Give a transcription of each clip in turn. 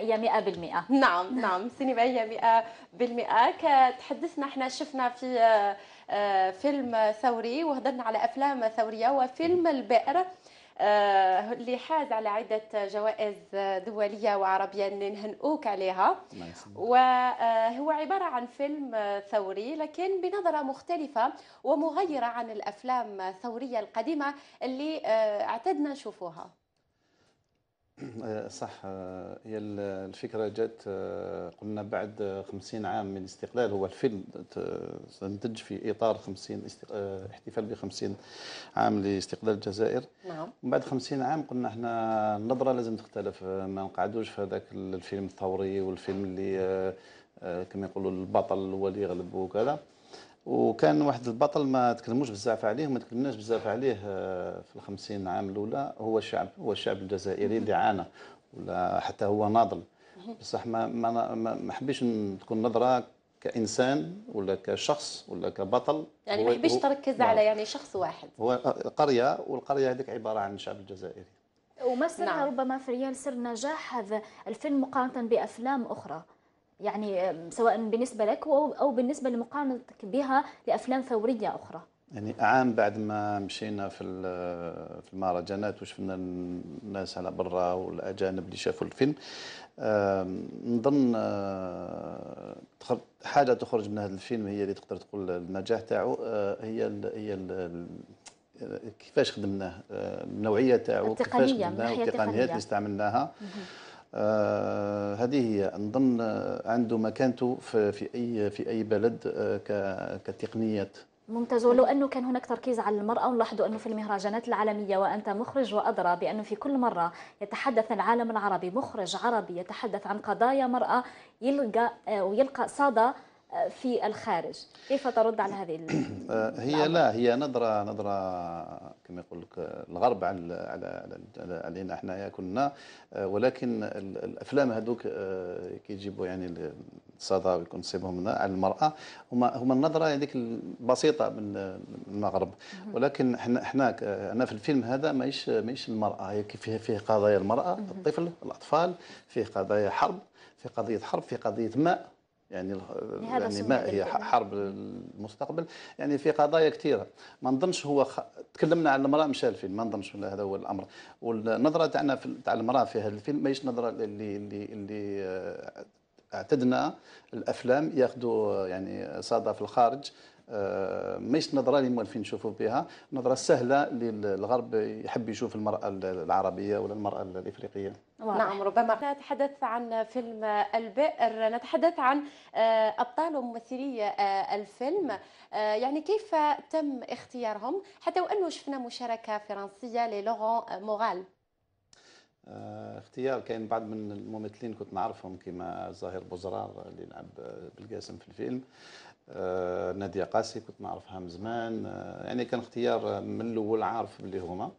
مئة بالمئة نعم نعم سينمائية مئة بالمئة كتحدثنا احنا شفنا في آه، فيلم ثوري وهضرنا على أفلام ثورية وفيلم البئر آه، اللي حاز على عدة جوائز دولية وعربية نهنئوك عليها وهو آه، عبارة عن فيلم ثوري لكن بنظرة مختلفة ومغيرة عن الأفلام الثورية القديمة اللي اعتدنا نشوفوها آه، صح آه، هي الفكرة جات آه، قلنا بعد خمسين عام من الاستقلال هو الفيلم سنتج في إطار خمسين احتفال بخمسين عام لاستقلال الجزائر نعم بعد خمسين عام قلنا احنا النظرة لازم تختلف ما نقعدوش في هذاك الفيلم الثوري والفيلم اللي كما يقولوا البطل هو اللي يغلب وكذا وكان واحد البطل ما تكلموش بزاف عليه وما تكلمناش بزاف عليه آه، في الخمسين عام الاولى هو الشعب هو الشعب الجزائري اللي عانى ولا حتى هو ناضل بصح ما ما ما حبيش تكون نظره كانسان ولا كشخص ولا كبطل يعني ما حبيش تركز نعم. على يعني شخص واحد هو قريه والقريه هذيك عباره عن الشعب الجزائري وما سرها نعم. ربما في ريال سر نجاح هذا الفيلم مقارنه بافلام اخرى يعني سواء بالنسبة لك أو بالنسبة لمقارنتك بها لأفلام ثورية أخرى يعني عام بعد ما مشينا في في المهرجانات وشفنا الناس على برا والاجانب اللي شافوا الفيلم نظن أه، حاجه تخرج من هذا الفيلم هي اللي تقدر تقول النجاح تاعو أه، هي الـ هي الـ كيفاش خدمناه أه، النوعيه تاعو كيفاش خدمناه اللي استعملناها آه، هذه هي نظن عنده مكانته في, في اي في اي بلد آه، كتقنيات ممتاز ولو انه كان هناك تركيز على المراه ونلاحظوا انه في المهرجانات العالميه وانت مخرج وادرى بانه في كل مره يتحدث العالم العربي مخرج عربي يتحدث عن قضايا مراه يلقى آه، ويلقى صدى في الخارج كيف ترد على هذه آه، هي لا هي نظره نظره كما يقول لك الغرب على على علينا احنا كنا آه، ولكن الافلام هذوك آه، كيجيبوا يعني الصدى ويكون صيبهم على المراه هما هما النظره هذيك البسيطه من المغرب ولكن احنا احنا انا في الفيلم هذا ماهيش ماهيش المراه هي كيف فيه قضايا المراه الطفل الاطفال فيه قضايا حرب في قضيه حرب في قضيه ماء يعني يعني ما هي حرب المستقبل يعني في قضايا كثيره ما نظنش هو خ... تكلمنا على المراه مش الفيلم ما نظنش هذا هو الامر والنظره تاعنا في... تاع المراه في هذا الفيلم ماهيش نظره اللي اللي اللي آه، اعتدنا الافلام ياخذوا يعني صدى في الخارج آه، ماهيش نظره اللي موالفين نشوفوا بها نظره سهله للغرب يحب يشوف المراه العربيه ولا المراه الافريقيه نعم ربما نتحدث عن فيلم البئر نتحدث عن آه، أبطال وممثلي آه، الفيلم آه، يعني كيف تم اختيارهم حتى وأنه شفنا مشاركة فرنسية للوغون موغال آه، اختيار كاين بعض من الممثلين كنت نعرفهم كما ظاهر بوزرار اللي لعب بالقاسم في الفيلم آه نادية قاسي كنت نعرفها من زمان آه يعني كان اختيار من الاول عارف باللي هما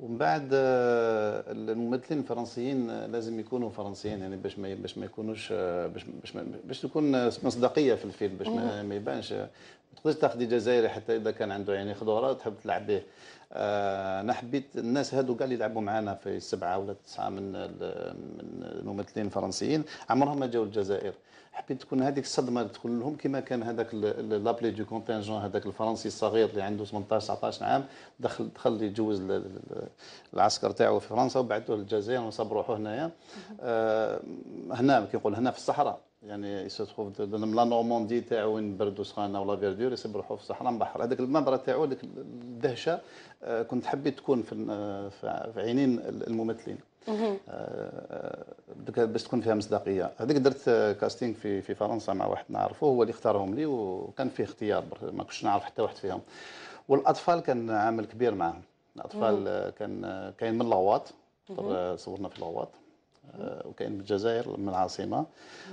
ومن بعد آه الممثلين الفرنسيين آه، لازم يكونوا فرنسيين يعني باش ما باش ما يكونوش آه، باش باش, باش تكون مصداقيه في الفيلم باش ما يبانش تقدرش تاخذي جزائري حتى اذا كان عنده يعني خضوره تحب تلعب به آه انا حبيت الناس هادو قال اللي يلعبوا معنا في سبعه ولا تسعه من من الممثلين الفرنسيين عمرهم ما جاوا الجزائر حبيت تكون هذيك الصدمه تكون لهم كما كان هذاك لابلي دو كونتينجون هذاك الفرنسي الصغير اللي عنده 18 19 عام دخل دخل يتجوز العسكر تاعو في فرنسا وبعثوه للجزائر وصاب روحه هنايا آه هنا كي نقول هنا في الصحراء يعني يستخدم لان لا نورماندي تاعو وين بردو سخانه ولا فيردور يسبحوا في الصحراء بحر هذاك المنظره تاعو هذيك الدهشه كنت حبيت تكون في في عينين الممثلين باش تكون فيها مصداقيه هذيك درت كاستينغ في في فرنسا مع واحد نعرفه هو اللي اختارهم لي وكان فيه اختيار ما كنتش نعرف حتى واحد فيهم والاطفال كان عامل كبير معاهم الاطفال كان كاين من الغواط صورنا في الغواط آه، وكاين بالجزائر من العاصمه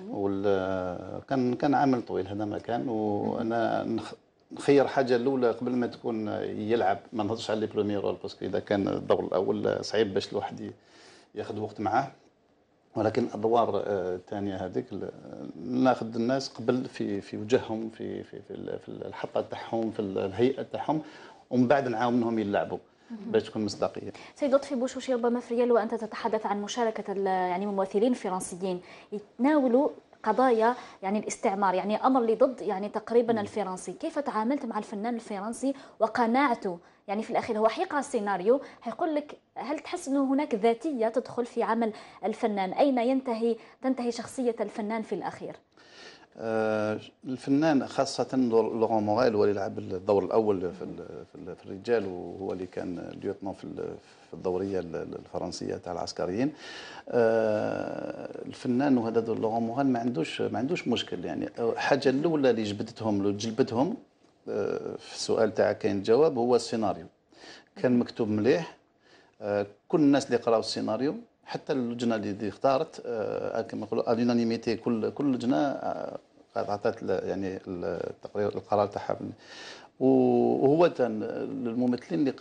وكان آه، كان عمل طويل هذا ما كان وانا نخير حاجه الاولى قبل ما تكون يلعب ما نهضرش على لي برومي رول باسكو اذا كان الدور الاول صعيب باش الواحد ياخذ وقت معاه ولكن الادوار الثانيه آه، هذيك ناخذ الناس قبل في في وجههم في في في الحطه تاعهم في الهيئه تاعهم ومن بعد نعاونهم يلعبوا باش تكون مصداقيه. سيد لطفي بوشوشي ربما في ريال وانت تتحدث عن مشاركه يعني ممثلين فرنسيين يتناولوا قضايا يعني الاستعمار يعني امر اللي ضد يعني تقريبا الفرنسي كيف تعاملت مع الفنان الفرنسي وقناعته يعني في الاخير هو حيقرا السيناريو حيقول لك هل تحس انه هناك ذاتيه تدخل في عمل الفنان اين ينتهي تنتهي شخصيه الفنان في الاخير آه، الفنان خاصة لوغون موغيل هو اللي لعب الدور الأول في في الرجال وهو اللي كان ليوتنون في الدورية الفرنسية تاع العسكريين آه، الفنان وهذا لوغون موغيل ما عندوش ما عندوش مشكل يعني الحاجة الأولى اللي جبدتهم اللي جلبتهم آه، في السؤال تاعك كاين الجواب هو السيناريو كان مكتوب مليح كل الناس اللي قراو السيناريو حتى اللجنه اللي اختارت آه، آه، كما نقولوا اليونانيميتي كل كل لجنه آه، عطات يعني التقرير القرار تاعها وهو الممثلين اللي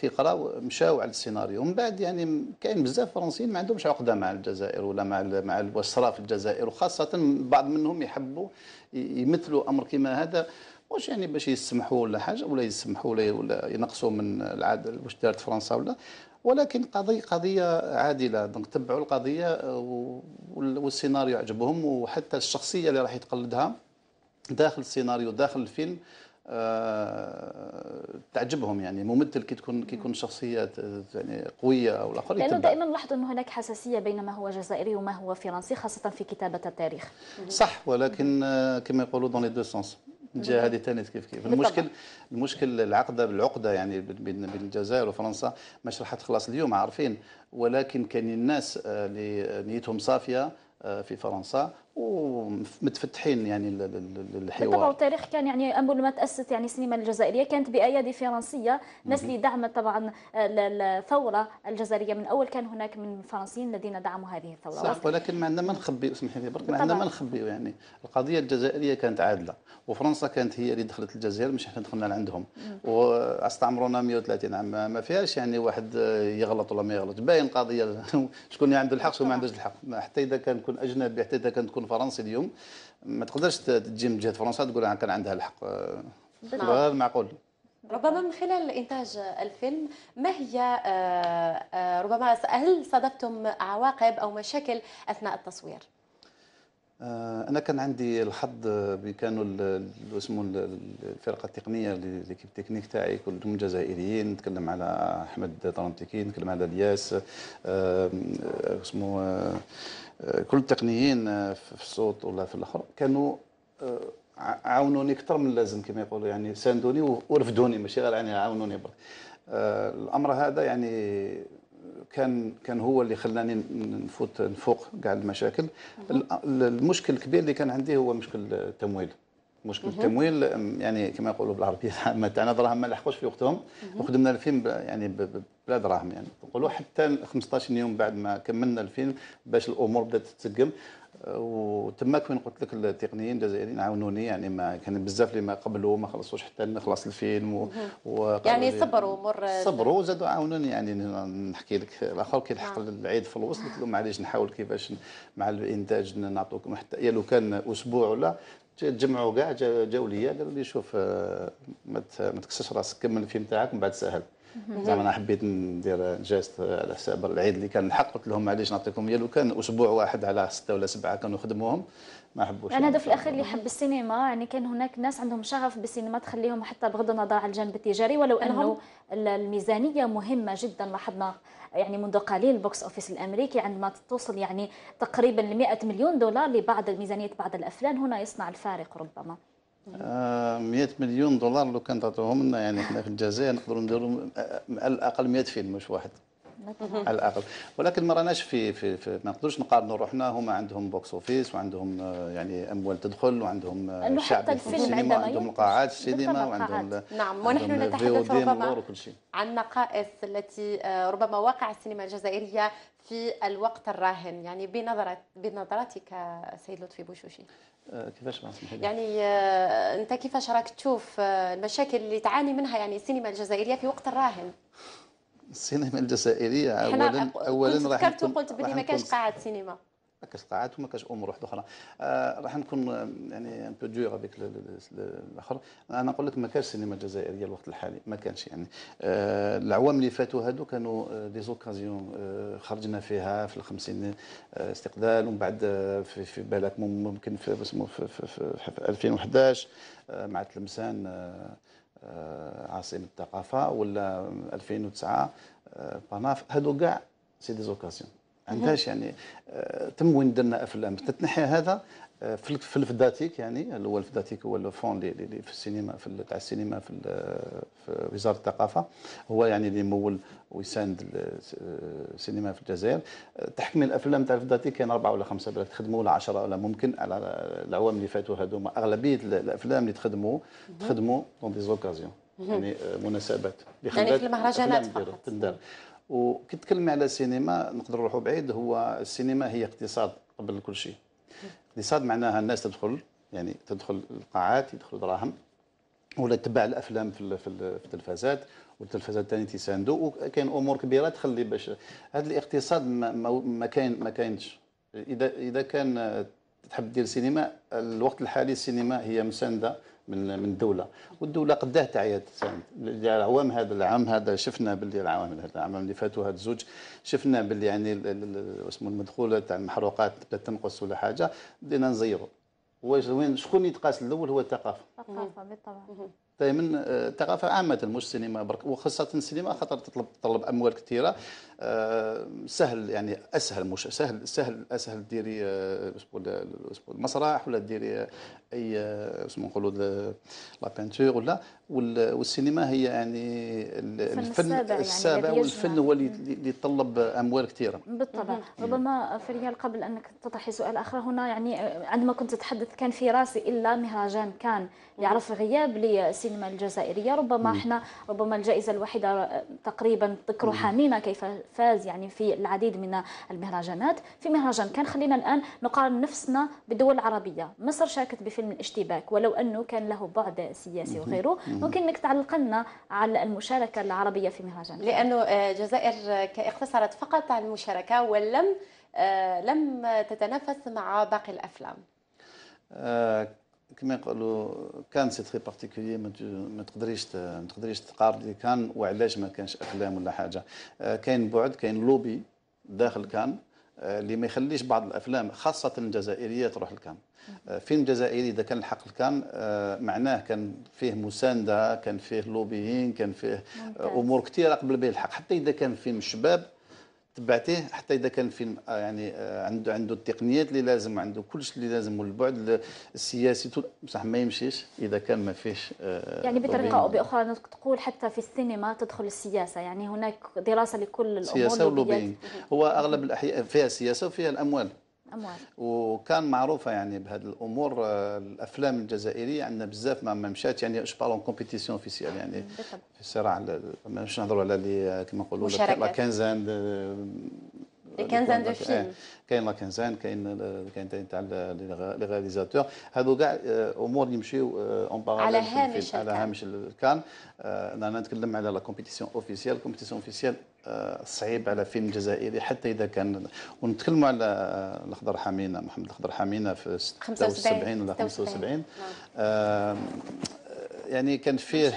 كيقراو مشاو على السيناريو من بعد يعني كاين بزاف فرنسيين ما عندهمش عقده مع الجزائر ولا مع مع الوسرى في الجزائر وخاصه بعض منهم يحبوا يمثلوا امر كما هذا واش يعني باش يسمحوا ولا حاجه ولا يسمحوا ولا, ولا ينقصوا من العاده واش دارت فرنسا ولا ولكن قضية قضية عادلة دونك تبعوا القضية والسيناريو عجبهم وحتى الشخصية اللي راح يتقلدها داخل السيناريو داخل الفيلم آه، تعجبهم يعني ممثل كي تكون كي يكون شخصيه يعني قويه او الاخر لانه يتبع. دائما نلاحظ انه هناك حساسيه بين ما هو جزائري وما هو فرنسي خاصه في كتابه التاريخ صح ولكن آه، كما يقولوا دون لي دو سونس الجهه هذه ثاني كيف كيف المشكل المشكل العقده بالعقده يعني بين بين الجزائر وفرنسا مش راح تخلص اليوم عارفين ولكن كان الناس اللي آه، نيتهم صافيه آه، في فرنسا ومتفتحين يعني للحوار بالطبع التاريخ كان يعني أول ما تأسست يعني السينما الجزائرية كانت بأيادي فرنسية ناس اللي دعمت طبعا آه، الثورة الجزائرية من أول كان هناك من الفرنسيين الذين دعموا هذه الثورة صح ولكن ما عندنا ما نخبي اسمح لي برك ما عندنا ما نخبي يعني القضية الجزائرية كانت عادلة وفرنسا كانت هي اللي دخلت الجزائر مش احنا دخلنا لعندهم واستعمرونا 130 عام ما فيهاش يعني واحد يغلط ولا ما يغلط باين قضية شكون اللي عنده الحق شكون ما عندوش الحق حتى إذا كان كون أجنبي حتى إذا كان تكون الفرنسي اليوم ما تقدرش تجي من جهه فرنسا تقول كان عندها الحق غير معقول ربما من خلال إنتاج الفيلم ما هي آه، آه، ربما هل صادفتم عواقب أو مشاكل أثناء التصوير؟ آه، انا كان عندي الحظ كانوا اسمه الفرقه التقنيه ليكيب تكنيك تاعي كلهم جزائريين نتكلم على احمد طرنتيكي نتكلم على الياس اسمه آه، كل التقنيين آه، في الصوت ولا في الاخر كانوا آه، عاونوني اكثر من اللازم كما يقولوا يعني ساندوني ورفدوني ماشي غير يعني عاونوني برك الامر هذا يعني كان كان هو اللي خلاني نفوت نفوق كاع المشاكل المشكل الكبير اللي كان عندي هو مشكل التمويل مشكل التمويل يعني كما يقولوا بالعربيه تاعنا دراهم ما لحقوش في وقتهم وخدمنا الفيلم يعني بلا دراهم يعني نقولوا حتى 15 يوم بعد ما كملنا الفيلم باش الامور بدات تتسقم آه، وتماك فين قلت لك التقنيين الجزائريين عاونوني يعني ما كان بزاف اللي ما قبلوا ما خلصوش حتى نخلص الفيلم و... يعني صبروا مر صبروا وزادوا عاونوني يعني نحكي لك الاخر كي لحق نعم. العيد في الوسط قلت لهم معليش نحاول كيفاش مع الانتاج نعطوكم حتى يا لو كان اسبوع ولا تجمعوا كاع جاو ليا قالوا لي شوف آه، ما تكسرش راسك كمل الفيلم تاعك من بعد سهل زعما انا حبيت ندير جيست على حساب العيد اللي كان الحق قلت لهم معليش نعطيكم ديالو لو كان اسبوع واحد على سته ولا سبعه كانوا خدموهم ما حبوش انا هذا في الاخير اللي يحب السينما يعني كان هناك ناس عندهم شغف بالسينما تخليهم حتى بغض النظر على الجانب التجاري ولو انه الميزانيه مهمه جدا لاحظنا يعني منذ قليل البوكس اوفيس الامريكي عندما توصل يعني تقريبا ل 100 مليون دولار لبعض ميزانيه بعض الافلام هنا يصنع الفارق ربما 100 آه، مليون دولار لو كان تعطوهم لنا يعني احنا في الجزائر نقدروا نديروا على الاقل 100 فيلم مش واحد نعم. على الاقل ولكن ما راناش في, في, في ما نقدروش نقارنوا روحنا هما عندهم بوكس اوفيس وعندهم آه، يعني اموال تدخل وعندهم آه، شعب السينما الفيلم عندما نعم، عندهم القاعات السينما وعندهم نعم ونحن نتحدث ربما عن نقائص التي ربما واقع السينما الجزائريه في الوقت الراهن يعني بنظرة بنظرتك سيد لطفي بوشوشي آه، كيفاش ما يعني آه، انت كيفاش راك تشوف آه، المشاكل اللي تعاني منها يعني السينما الجزائريه في وقت الراهن السينما الجزائريه اولا اولا راح فكرت وقلت بلي ما كانش قاعه سينما ما قاعات وما امور واحده اخرى آه راح نكون آه، يعني ان بو دور افيك الاخر انا نقول لك ما كاش السينما الجزائريه الوقت الحالي ما كانش يعني آه العوام اللي فاتوا هادو كانوا دي آه، زوكازيون آه خرجنا فيها في الخمسين آه استقلال ومن بعد آه، في, في بالك ممكن في, في, في, في, في 2011 آه مع تلمسان آه عاصمة الثقافة ولا 2009 بناف هادو كاع سي دي زوكازيون عندهاش يعني آه، تم وين درنا افلام تتنحي هذا آه، في الفداتيك يعني اللي هو الفداتيك هو الفون اللي في السينما في تاع السينما في, في وزاره الثقافه هو يعني اللي مول ويساند السينما آه، في الجزائر تحكم الافلام تاع الفداتيك كان اربعه ولا خمسه بالك تخدموا ولا عشره ولا ممكن على العوام اللي فاتوا هذوما اغلبيه الافلام اللي تخدموا تخدموا دون زوكازيون يعني مناسبات يعني في المهرجانات فقط وكي على السينما نقدر نروحوا بعيد هو السينما هي اقتصاد قبل كل شيء اقتصاد معناها الناس تدخل يعني تدخل القاعات يدخل دراهم ولا تتبع الافلام في في التلفازات والتلفازات الثانيه تيساندو وكاين امور كبيره تخلي باش هذا الاقتصاد ما ما كاين ما كاينش اذا اذا كان تحب دير سينما الوقت الحالي السينما هي مسانده من من دوله والدوله قداه تعيا العوام هذا العام هذا شفنا باللي العوام هذا العام اللي فاتوا هذا الزوج شفنا باللي يعني اسمه المدخوله تاع المحروقات لا تنقص ولا حاجه بدينا نزيروا واش وين شكون يتقاس الاول هو الثقافه الثقافه بالطبع دائما الثقافة آه، عامه مش السينما برك وخاصه السينما خاطر تطلب تطلب اموال كثيره آه، سهل يعني اسهل مش سهل سهل اسهل ديري آه، المسرح ولا ديري اي اسمه نقولوا لا بانتور ولا والسينما هي يعني الفن السابع يعني والفن هو اللي يتطلب اموال كثيره بالطبع ربما فريال قبل انك تطرحي سؤال اخر هنا يعني عندما كنت تتحدث كان في راسي الا مهرجان كان يعرف غياب لسينما السينما الجزائرية ربما احنا ربما الجائزة الوحيدة آه، تقريبا ذكر حامينا كيف فاز يعني في العديد من المهرجانات في مهرجان كان خلينا الآن نقارن نفسنا بالدول العربية مصر شاركت بفيلم الاشتباك ولو أنه كان له بعد سياسي وغيره ممكن أنك تعلقنا على المشاركة العربية في مهرجان لأنه آه، الجزائر اقتصرت فقط على المشاركة ولم آه، لم تتنافس مع باقي الأفلام كما يقولوا كان سي تري بارتيكولي ما تقدريش ما تقدريش تقارن كان وعلاش ما كانش افلام ولا حاجه آه، كاين بعد كاين لوبي داخل كان آه، اللي ما يخليش بعض الافلام خاصه الجزائريه تروح لكان آه، فيلم جزائري اذا كان الحق لكان معناه كان فيه مسانده كان فيه لوبيين كان فيه ممتاز. امور كثيره قبل به الحق حتى اذا كان فيلم شباب تبعتيه حتى اذا كان فيلم آه، يعني آه، عنده عنده التقنيات اللي لازم عنده كلش اللي لازم والبعد السياسي بصح ما يمشيش اذا كان ما فيش آه، يعني بطريقه او باخرى تقول حتى في السينما تدخل السياسه يعني هناك دراسه لكل الامور السياسه هو اغلب الاحياء فيها السياسه وفيها الاموال اموال وكان معروفه يعني بهذه الامور آه، الافلام الجزائريه عندنا بزاف ما مشات يعني اش بارون كومبيتيسيون اوفيسيال يعني في الصراع ماناش نهضروا على اللي آه، كما نقولوا لا كانزان كانزان دو فيلم كاين لا كانزان كاين كاين تاع لي غاليزاتور هادو كاع آه، امور يمشيو اون على هامش على هامش الكان انا نتكلم على لا كومبيتيسيون اوفيسيال كومبيتيسيون اوفيسيال صعيب على فيلم جزائري حتى اذا كان ونتكلموا على الاخضر حمينه محمد الاخضر حمينه في 75 ولا 75 نعم. آه، يعني كان فيه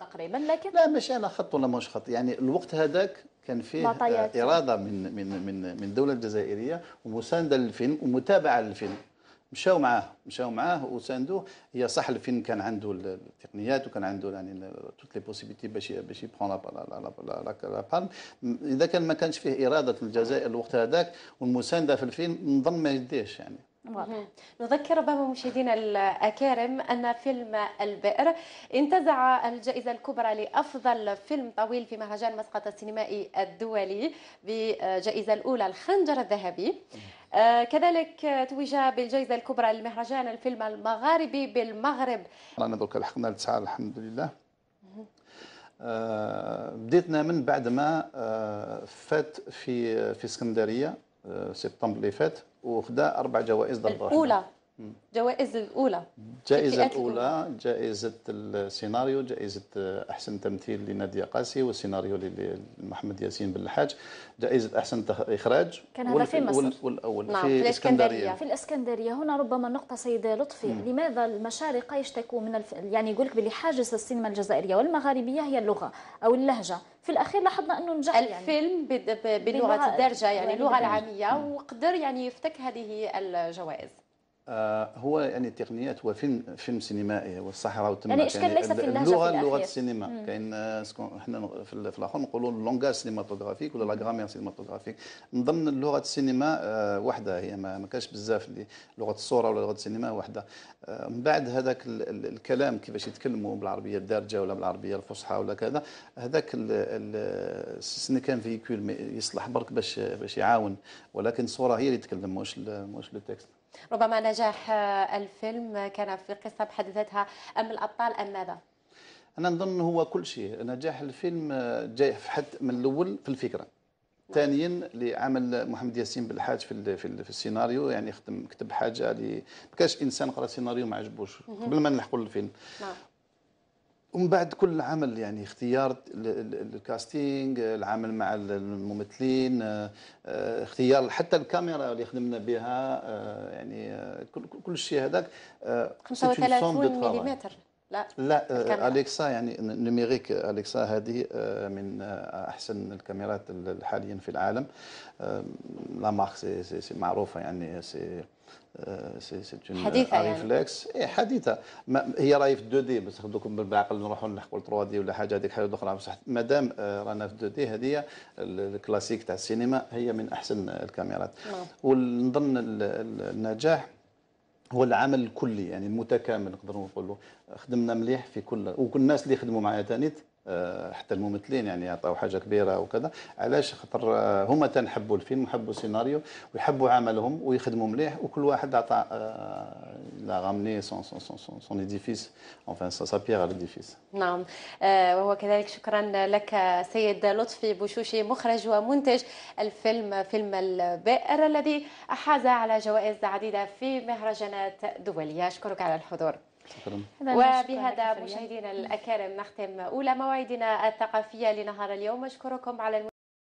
تقريبا لكن لا مش انا خط ولا مش خط يعني الوقت هذاك كان فيه آه، مطياتي. اراده من من من من الدوله الجزائريه ومسانده للفيلم ومتابعه للفيلم مشاو معاه مشاو معاه وساندوه هي صح الفيلم كان عنده التقنيات وكان عنده يعني توت لي بوسيبيتي باش باش يبخون لا بالم اذا كان ما كانش فيه اراده الجزائر الوقت هذاك والمسانده في الفيلم نظن ما يديش يعني واضح نذكر بهم مشاهدينا الأكارم أن فيلم البئر انتزع الجائزة الكبرى لأفضل فيلم طويل في مهرجان مسقط السينمائي الدولي بجائزه الأولى الخنجر الذهبي آه، كذلك توج بالجائزة الكبرى لمهرجان الفيلم المغاربي بالمغرب رانا درك لحقنا الحمد لله آه، بديتنا من بعد ما آه، فات في في اسكندريه سبتمبر اللي فات وخدا اربع جوائز دار الاولى جوائز الأولى جائزة الأولى جائزة السيناريو جائزة أحسن تمثيل لنادية قاسي والسيناريو لمحمد ياسين بالحاج جائزة أحسن إخراج كان هذا في مصر والأول نعم. في, الإسكندرية في الإسكندرية هنا ربما نقطة سيدة لطفي مم. لماذا المشارقة يشتكوا من الف... يعني يقول لك باللي حاجز السينما الجزائرية والمغاربية هي اللغة أو اللهجة في الاخير لاحظنا انه نجح يعني. الفيلم يعني. باللغه الدارجه يعني اللغه العاميه وقدر يعني يفتك هذه الجوائز آه، هو يعني تقنيات هو فيلم فيلم سينمائي هو الصحراء والتمام يعني اشكال يعني ليس في اللهجه اللغه لغه السينما كاين آه، احنا في الاخر نقولوا اللونغاج سينماتوغرافيك ولا لاغرامير سينماتوغرافيك نظن اللغه لغه السينما آه، وحده هي ما, كانش بزاف اللي لغه الصوره ولا لغه السينما وحده من بعد هذاك الكلام كيفاش يتكلموا بالعربيه الدارجه ولا بالعربيه الفصحى ولا كذا هذاك السن كان فيكول يصلح برك باش باش يعاون ولكن الصوره هي اللي تكلم واش واش لو تكست ربما نجاح الفيلم كان في قصة بحد ذاتها أم الأبطال أم ماذا؟ أنا نظن هو كل شيء نجاح الفيلم جاي في حد من الأول في الفكرة ثانيا لعمل محمد ياسين بالحاج في في السيناريو يعني خدم كتب حاجه اللي ما كانش انسان قرا سيناريو ما عجبوش قبل ما نلحقوا للفيلم نعم. ومن بعد كل عمل يعني اختيار الكاستينج العمل مع الممثلين آه، آه، اختيار حتى الكاميرا اللي خدمنا بها آه، يعني كل شيء هذاك 35 ملم لا لا اليكسا يعني نوميريك اليكسا هذه من احسن الكاميرات حاليا في العالم لا مارك سي معروفه يعني سي آه، سي حديثه يعني ريفلكس اي حديثه هي راهي في 2 دي بس خدوكم بالعقل نروحوا نلحقوا 3 دي ولا حاجه هذيك حاجه اخرى بصح مادام آه، رانا في 2 دي هذه الكلاسيك تاع السينما هي من احسن الكاميرات نعم. ونظن النجاح هو العمل الكلي يعني المتكامل نقدروا نقولوا خدمنا مليح في كل والناس اللي خدموا معايا تانيت آه، حتى الممثلين يعني يعطوا حاجه كبيره وكذا علاش خاطر آه، هما تنحبوا الفيلم وحبوا السيناريو ويحبوا عملهم ويخدموا مليح وكل واحد عطى آه، لا غامني سون سون سون سون سون ايديفيس انفان سا بيير ايديفيس نعم وهو كذلك شكرا لك سيد لطفي بوشوشي مخرج ومنتج الفيلم فيلم البئر الذي احاز على جوائز عديده في مهرجانات دوليه اشكرك على الحضور وبهذا مشاهدينا الأكارم نختم أولى مواعيدنا الثقافية لنهار اليوم أشكركم على